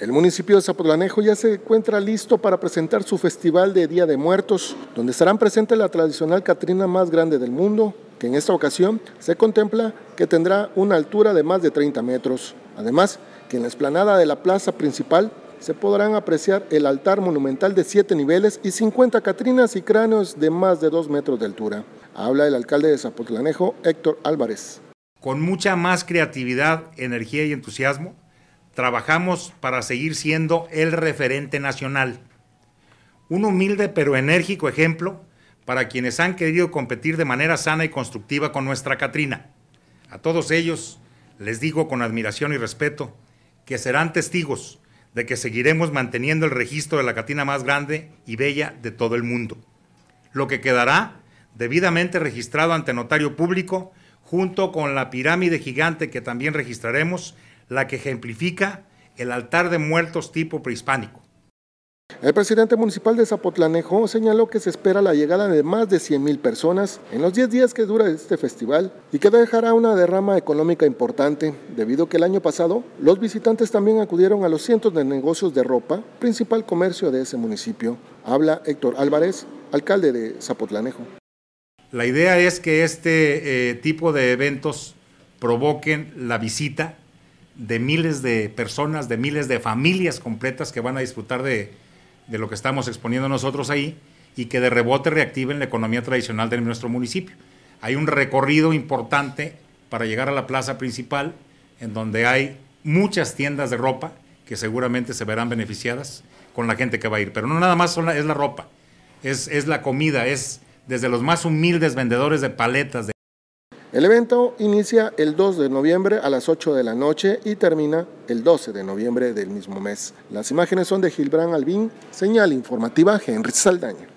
El municipio de Zapotlanejo ya se encuentra listo para presentar su festival de Día de Muertos, donde estarán presentes la tradicional Catrina más grande del mundo, que en esta ocasión se contempla que tendrá una altura de más de 30 metros. Además, que en la explanada de la plaza principal se podrán apreciar el altar monumental de 7 niveles y 50 catrinas y cráneos de más de 2 metros de altura. Habla el alcalde de Zapotlanejo, Héctor Álvarez. Con mucha más creatividad, energía y entusiasmo, trabajamos para seguir siendo el referente nacional. Un humilde pero enérgico ejemplo para quienes han querido competir de manera sana y constructiva con nuestra Catrina. A todos ellos les digo con admiración y respeto que serán testigos de que seguiremos manteniendo el registro de la Catrina más grande y bella de todo el mundo, lo que quedará debidamente registrado ante notario público junto con la pirámide gigante que también registraremos la que ejemplifica el altar de muertos tipo prehispánico. El presidente municipal de Zapotlanejo señaló que se espera la llegada de más de 100.000 personas en los 10 días que dura este festival y que dejará una derrama económica importante, debido a que el año pasado los visitantes también acudieron a los cientos de negocios de ropa, principal comercio de ese municipio. Habla Héctor Álvarez, alcalde de Zapotlanejo. La idea es que este eh, tipo de eventos provoquen la visita de miles de personas, de miles de familias completas que van a disfrutar de, lo que estamos exponiendo nosotros ahí y que de rebote reactiven la economía tradicional de nuestro municipio. Hay un recorrido importante para llegar a la plaza principal, en donde hay muchas tiendas de ropa que seguramente se verán beneficiadas con la gente que va a ir. Pero no nada más es la ropa, es, es la comida, es desde los más humildes vendedores de paletas, de el evento inicia el 2 de noviembre a las 8 de la noche y termina el 12 de noviembre del mismo mes. Las imágenes son de Gilbrand Albín, señal informativa Henry Saldaña.